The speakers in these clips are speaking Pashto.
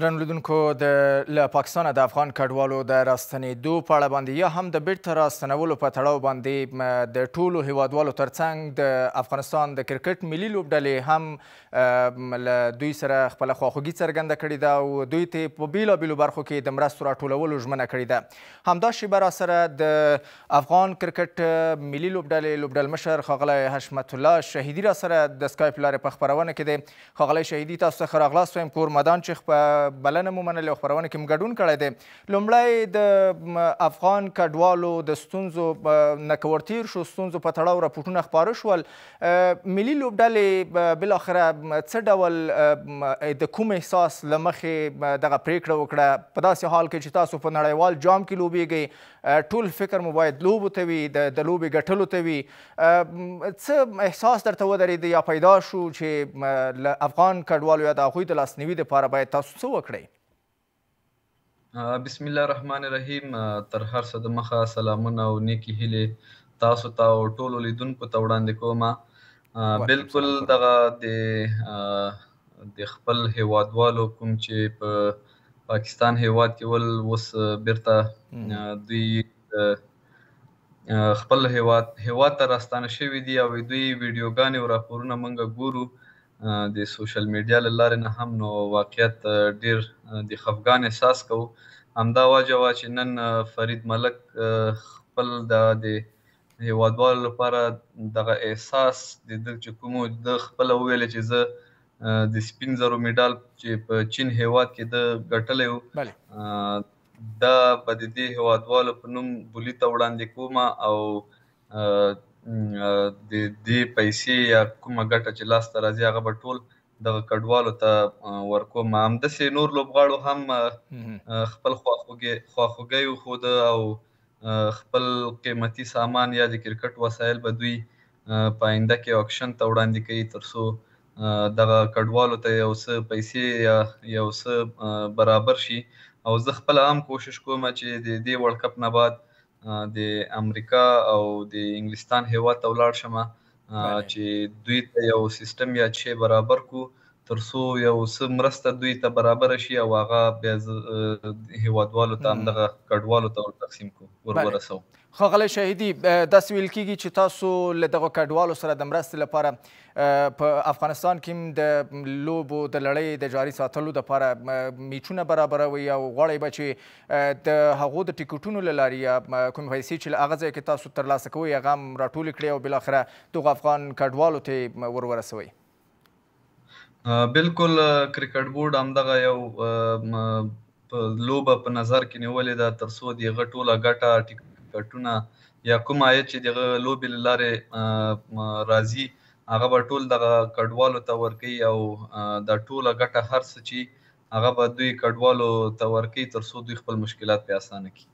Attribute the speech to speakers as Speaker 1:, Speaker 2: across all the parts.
Speaker 1: درنولیدونکو د له پاکستانه د افغان کډوالو د راستنېدو په اړه باندې یا هم د بیرته راستنولو په تړاو باندې د ټولو هیوادوالو ترڅنګ د افغانستان د کرکټ ملي لوبډلې هم له دوی سره خپله خواخوږي څرګنده کړې ده او دوی ته په بېلابېلو برخو کې د مرستو راټولولو ژمنه کړې ده همدا شیبه راسره د افغان کرکټ ملي لوبډلې لوبډلمشر ښاغلی حشمت الله شهیدي راسره د سکایپ لارې په خپرونه کې دی ښاغلی شهیدي تاسو څخه راغلاست وایم کور مدان چې بلنه مو منلې او خپرونه کې م ګډون کړی دی لومړی د افغان کډوالو د ستونزو نه کوړتیر شو ستونزو په تړاو راپورټونه خپاره شول ملي لوبډلې بالاخره څه ډول د کوم احساس له مخې دغه پریکړه وکړه په داسې حال کې چې تاسو په نړیوال جام کې لوبیږئ ټول فکر مو باید لوبو ته وي د لوبې ګټلو ته وي څه احساس درته ودرېد یا پیدا شو چې له افغان کډوالو یا د هغوی د لاسنیوي دپاره باید تاسو څه وکړئ
Speaker 2: بسم الله الرحمن الرحیم تر هر څه د مخه سلامونه او نیکی هیلې تاسو ته او ټولو لیدونکو ته وړاندې کوم بالکل دغه د د خپل هیوادوالو کوم چې په پاکستان هیواد کې ول وس بیرته دوی خپل هیواد هیواد ته راستانه شوی دی او دوی ویډیوګانې او راپورونه مونږ ګورو د سوشل میډیا لاره نه هم نو واقعیت ډیر د خفقان احساس کو همدا واجه وا چې نن فرید ملک خپل د د هیوادوالو لپاره دغه احساس د د کومو د خپل ویل چې زه د سپین زرو میډال چې په چین هیواد کې د ګټلې و دا په دې هیوادوالو په نوم بولی ته وړاندې کوم او د دې پیسې یا کومه ګټه چې لاس ته راځي هغه به ټول د کډوالو ته ورکو ما هم د سي نور لوبغاړو هم خپل خواخوږي خواخوږي خو د او خپل قیمتي سامان یا د کرکټ وسایل به دوی پاینده کې اکشن ته وړاندې کوي ترڅو د کډوالو ته یو څه پیسې یا یو څه برابر شي او زه خپل عام کوشش کوم چې د دې ورلد کپ نه بعد د امریکا او د انګلستان هیواد ته ولاړ شم چې دوی ته یو سیستم یا چې برابر کو ترسو یو څه مرسته دوی ته برابر شي او هغه بیا هیوادوالو ته همدغه کډوالو ته تقسیم کو ورورسو
Speaker 1: خغله شهیدی د سویل کیږي چې تاسو له دغه کډوالو سره د مرستې لپاره په افغانستان کې د لوبو د لړۍ د جاري ساتلو لپاره میچونه برابروي او غواړي به چې د هغو د ټیکټونو له لارې کوم پیسې چې هغه ځای کې تاسو ترلاسه کوئ هغه هم راټول کړئ او بلاخره دغه افغان کډوالو ته ورورسوئ
Speaker 2: بالکل کرکټ بورډ همدغه یو لوبه په نظر کې نیولې ده ترڅو د غټوله ګټه ټیکټونه یا کوم آیت چې د لوبې لارې راځي هغه به ټول د کډوالو ته ورکی او د ټوله ګټه هرڅ چې هغه به دوی کډوالو ته ورکی ترڅو دوی خپل مشکلات په اسانه کړي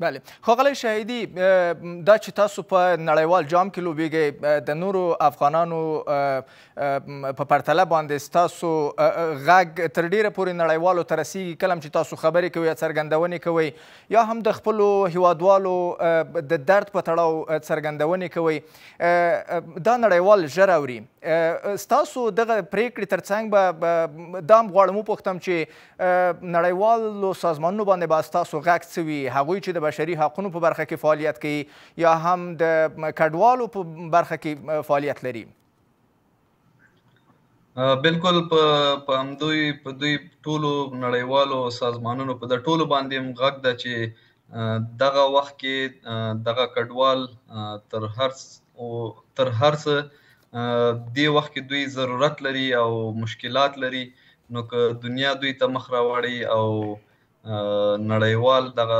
Speaker 1: بله خاغلی شهیدی دا چې تاسو په نړیوال جام کې لوبیږئ د نورو افغانانو په پرتله باندې ستاسو غږ تر ډیره پورې نړیوالو ته رسیږي کله چې تاسو خبرې کوئ یا څرګندونې کوئ یا هم د خپلو هیوادوالو د درد په تړاو څرګندونې کوئ دا نړیوال ژر اوري ستاسو دغه پریکړې تر څنګ به دا هم غواړم وپوښتم چې نړیوالو سازمانونو باندې به با ستاسو غږ څه وي هغوی چې د د بشري حقوقو په برخه کې فعالیت کوي یا هم د کډوالو په برخه کې فعالیت لري
Speaker 2: بالکل په همدوی په دوی ټولو نړیوالو سازمانونو په د ټولو باندې مغږ ده چې دغه وخت کې دغه کډوال تر هر او تر هر څه دی وخت کې دوی ضرورت لري او مشکلات لري نو که دنیا دوی ته مخ راوړي او نړیوال دغه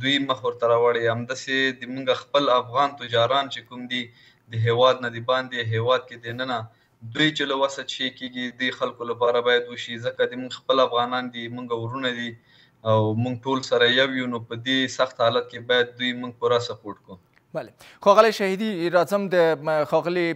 Speaker 2: دوی مخ ورته راوړي همدسې د موږ خپل افغان تجاران چې کوم دي د هیواد نه دی باندې هیواد کې دننه دوی چې له وسه چې کیږي د خلکو لپاره باید وشي ځکه د موږ خپل افغانان دي موږ ورونه دي او موږ ټول سره یو یو نو په دې سخت حالت کې باید دوی موږ پوره سپورټ کوو
Speaker 1: بله خاغلی شهیدی راځم د خاغلی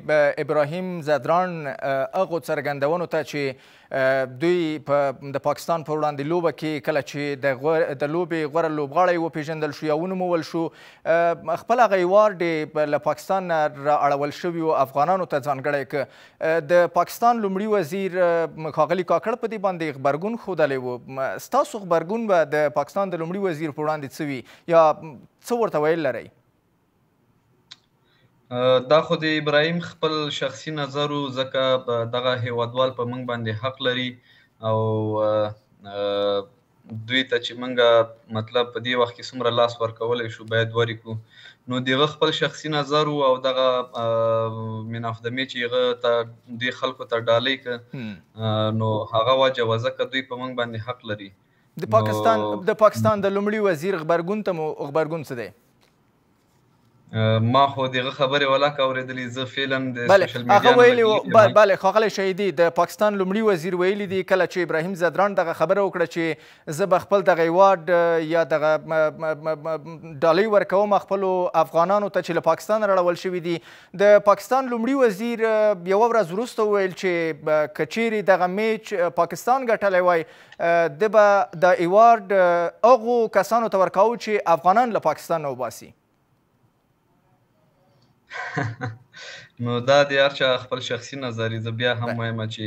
Speaker 1: ابراهیم زدران هغو څرګندونو ته چې دوی په د پاکستان پر وړاندې لوبه کې کله چې د غور د لوبې غوره لوبغاړی وپیژندل شو یا ونومول شو خپل هغه ایوارډ یې له پاکستان نه را اړول شویو افغانانو ته ځانګړی که د پاکستان لومړي وزیر خاغلی کاکړ په دې باندې غبرګون ښودلی و ستاسو غبرګون به د پاکستان د لومړي وزیر په وړاندې څه وي یا څه ورته ویل لرئ
Speaker 2: دا خو د ابراهیم خپل شخصي نظر او ځکه په دغه هیوادوال په منګ باندې حق لري او دوی ته چې منګه مطلب په دې وخت کې څومره لاس ورکولای شو باید ورکو نو دغه خپل شخصي نظر او دغه من اف د میچ یغه ته د خلکو ته ډالې ک نو هغه وجه وزکه دوی په منګ باندې حق لري
Speaker 1: د پاکستان د پاکستان د لومړي وزیر خبرګون ته خبرګون څه دی
Speaker 2: ما خو دغه خبرې ولاکه اورېدلې زه فعلا د سوشل میډیا هغه ویلي
Speaker 1: بله ښاغلی شهیدي د پاکستان لومړي وزیر ویلي دي کله چې ابراهیم ځدران دغه خبره وکړه چې زه به خپل دغه ایوارډ یا دغه ډالۍ ورکوم خپلو افغانانو ته چې له پاکستان راړول شوي دي د پاکستان لومړي وزیر یوه ورځ وروسته وویل چې که چیرې دغه میچ پاکستان ګټلی وای د به د ایوارډ هغو کسانو ته ورکوو چې افغانان له پاکستان نه وباسي
Speaker 2: نو دا د هر چا خپل شخصي نظر دی بیا هم وایم چې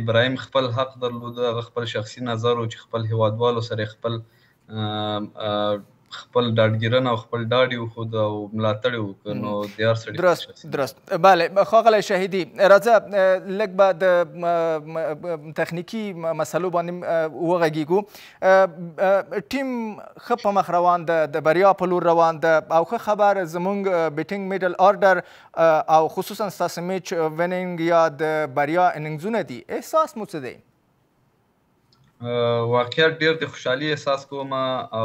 Speaker 2: ابراهیم خپل حق درلود خپل شخصي نظر او چې خپل هوادوالو سره خپل خپل دادګیرن او خپل داډي خو د ملاتړ وکړ نو دیار سړي درست درست
Speaker 1: bale خاغله شهيدي راځه لګ به د تخنیکی مسلو باندې وغږیګو ټیم خپ په مخ روان د د بریا په لور روان ده او خو خبر زمونږ بیټینګ میډل آرډر او خصوصا ستاسو میچ ویننګ یا د بریا اننګزونه دي احساس مو څه دی
Speaker 2: واقعیت ډیر د خوشحالي احساس کوم او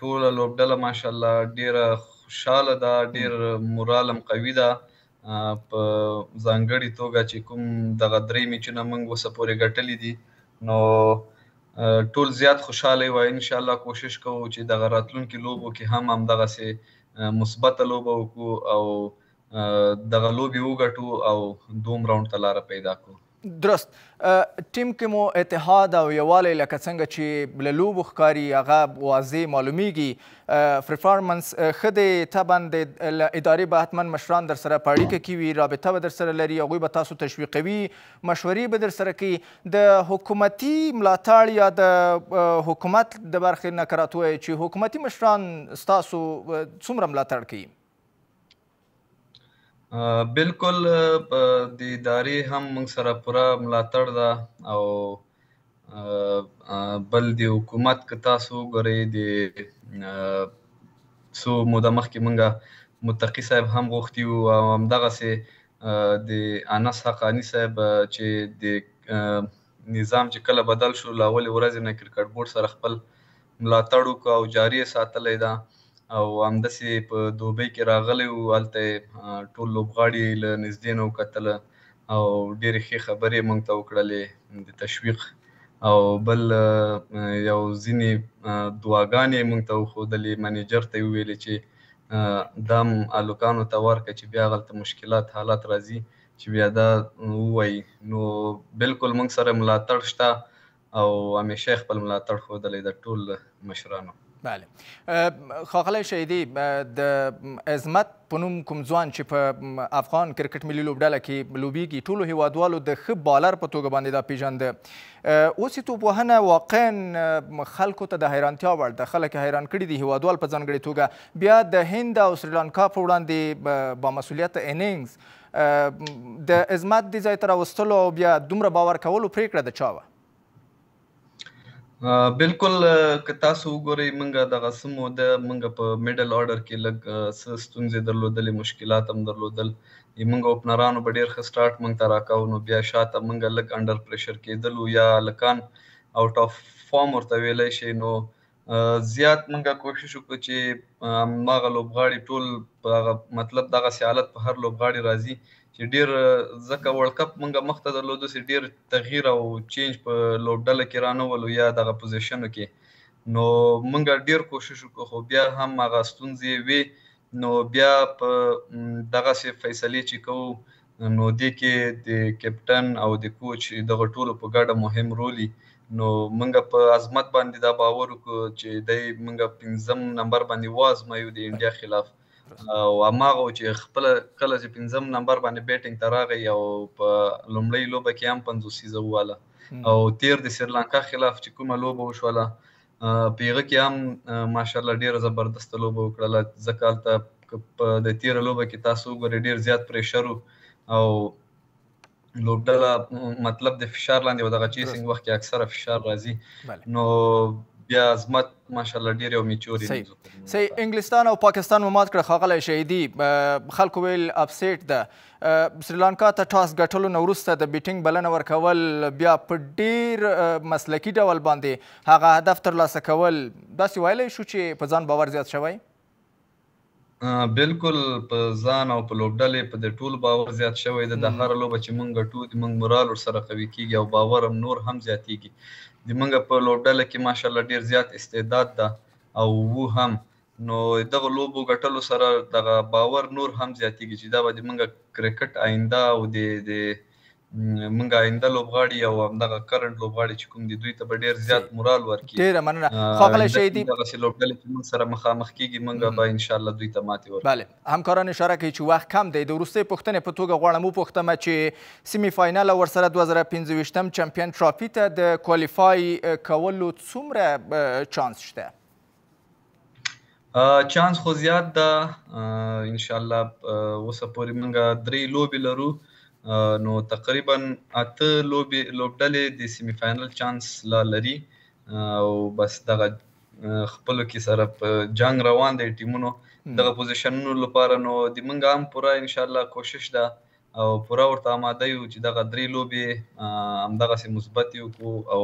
Speaker 2: ټول لوبډله ماشاءالله ډیره خوشاله ده ډیر مورالم قوي ده په ځانګړي توګه چې کوم دغه درې میچونه موږ وسه پورې ګټلې دي نو ټول زیات خوشاله وای ان شاء الله کوشش کوو چې دغه راتلونکو لوبو کې هم هم دغه سه مثبت لوبه وکړو او دغه لوبي وګټو او دوم راوند ته لار پیدا کړو درست
Speaker 1: ټیم کې مو اتحاد او یووالی لکه څنګه چې له لوبو ښکاري هغه واضح معلومیږي پرفارمنس ښه دی طبعا د ادارې به حتما مشران در سره په اړیکه کې وي رابطه به در سره لري هغوی به تاسو تشویقوي مشورې به در سره کوي د حکومتي ملاتړ یا د حکومت د برخې نه که راته چې حکومتي مشران ستاسو څومره ملاتړ کوي
Speaker 2: بالکل د ادارې هم موږ سره پوره ملاتړ ده او بل د حکومت که تاسو وګورئ د څو موده مخکې موږ متقي صاحب هم غوښتي وو او همدغسې د انس حقاني صاحب چې د نظام چې کله بدل شو له اولې ورځې نه کرکټ بورډ سره خپل ملاتړ وکړو او جاري یې ساتلی ده او همداسې په دوبۍ کې راغلی و هلته ټول لوبغاړي له نږدې نه وکتله او ډېرې ښې خبرې موږ ته وکړلې د تشویق او بل یو ځینې دعاګانې موږ ته وښودلې منیجر ته یې وویلې چې دا م هلکانو ته ورکړه چې بیا هلته مشکلات حالات راځي چې بیا دا ووایي نو بلکل موږ سره ملاتړ شته او همیشه خپل ملاتړ ښودلی د ټول مشرانو
Speaker 1: بله خاغلی شهیدی د عظمت په نوم کوم ځوان چې په افغان کرکټ ملي لوبډله کې لوبیږي ټولو هیوادوالو د ښه بالر په توګه باندې دا پیژنده اوس یې توپوهنه واقعا خلکو ته د حیرانتیا وړ ده خلک حیران کړي دي هیوادوال په ځانګړې توګه بیا د هند او سریلانکا په وړاندې بامسؤلیته انینګز د عظمت دې ځای ته راوستلو او بیا دومره باور کولو پرېکړه د چا وه
Speaker 2: بالکل که تاسو وګورئ مونږه دغه سمو د مونږ په میډل آرډر کې لګ ستونزې درلودلې مشکلات هم درلودل مونږ اوپنرانو په ډیر ښه سٹارټ مونږ ته راکاو نو بیا شاته مونږه لګ انډر پریشر کېدل یا لکان آوټ اف فارم ورته ویلای شي نو زیات مونږه کوشش وکړو چې ماغه لوبغاړي ټول مطلب دغه سیالت په هر لوبغاړي راځي چې ډیر ځکه ورلد کپ مونږه مخته درلودو چې ډیر تغییر او چینج په لوبډله کې رانه ولو یا دغه پوزیشنو کې نو مونږه ډیر کوشش وکړو خو بیا هم هغه ستونزې وي نو بیا په دغه سي فیصلې چې کوو نو د کې د کیپټن او د کوچ دغه ټولو په ګډه مهم رولي نو مونږ په عظمت باندې دا باور وکړو چې دای مونږ 15 نمبر باندې وازمایو د انډیا خلاف او اماغه چې خپل کله چې پنځم نمبر باندې بیټینګ ته راغی او په لومړی لوبه کې هم 50 سیزه واله او تیر د سریلانکا خلاف چې کومه لوبه وشوله پیغه کې هم ماشاالله ډیر زبردست لوبه وکړه ځکه ته د تیر لوبه کې تاسو ګورئ ډیر زیات پریشر او لوبډله مطلب د فشار لاندې ودغه چیسینګ وخت کې اکثره فشار راځي نو بیا عظمت ماشاءالله ډیر یو میچوري صحیح
Speaker 1: صحیح انګلستان او پاکستان مو مات کړ خاغله شهیدی خلکو ویل اپسیټ ده سریلانکا ته ټاس ګټلو نو وروسته د بیټینګ بلنه ورکول بیا په ډیر مسلکی ډول باندې هغه هدف ترلاسه کول داسې ویلی شو چې په ځان باور زیات شوی
Speaker 2: بالکل په ځان او په لوبډلې په د ټول باور زیات شوی د هر لوبه چې مونږ ټو د مونږ مورال ور سره قوي کیږي او باور هم نور هم زیاتیږي د منګه په لوبډله کې ماشاالله ډیر زیات استعداد ده او وو هم نو دغه لوبو ګټلو سره دغه باور نور هم زیاتیږي چې دا به د منګه کرکټ آینده او د منګه آینده لوبغاړي او همدغه کرنٹ لوبغاړي چې کوم دي دوی ته به ډیر زیات مورال ورکړي
Speaker 1: ډیر مننه خپل شي دي دغه
Speaker 2: لوبغاړي چې موږ سره مخامخ کیږي منګه به ان شاء الله دوی ته ماتي ورکړي bale
Speaker 1: همکاران اشاره کوي چې وخت کم دی د ورستۍ پښتنې په توګه غواړم پښتم چې سیمی فاینل او سره 2025 م چمپیون ټرافي ته د کوالیفای کولو څومره چانس شته
Speaker 2: چانس خو زیات ده ان شاء الله اوسه پورې موږ درې لوبې لرو نو تقریبا اته لوبي لوبډلې د سیمی فائنل چانس لا لري او بس دغه خپل کې سره په جنگ روان دي ټیمونو دغه پوزیشنونو لپاره نو د منګ هم پورا ان شاء الله کوشش ده او پورا ورته آماده یو چې دغه درې لوبي هم دغه سي مثبت یو کو او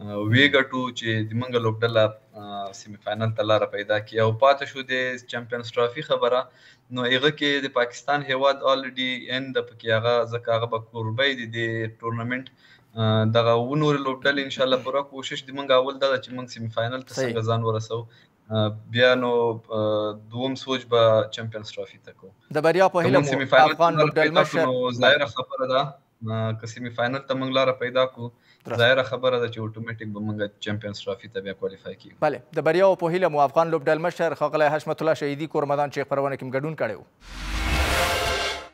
Speaker 2: ویګا uh, ټو چې د منګ لوبډله سیمی uh, فائنل ته لار پیدا کی او پاتې شو د چمپیونز ټرافي خبره نو هغه کې د پاکستان هیواد الریډي اند په کې هغه ځکه هغه به قربې د ټورنمنت uh, دغه ونور لوبډل ان شاء الله پوره کوشش د منګ اول دغه چې منګ سیمی فائنل ته څنګه ځان ورسو بیا نو دوم سوچ به چمپیونز ټرافي ته کو
Speaker 1: د بریا په هله افغان لوبډل مشر ظاهر
Speaker 2: خبره ده که سیمی فائنل ته موږ لاره پیدا کو ظاهره خبره ده چې اتوماتیک به موږ چمپیونز ټرافي ته بیا کوالیفای کیږو بله
Speaker 1: د بریا او په هیله مو افغان لوبډل مشر ښاغلی حشمت الله شهیدي کور میدان چې خپرونه کې ګډون کړی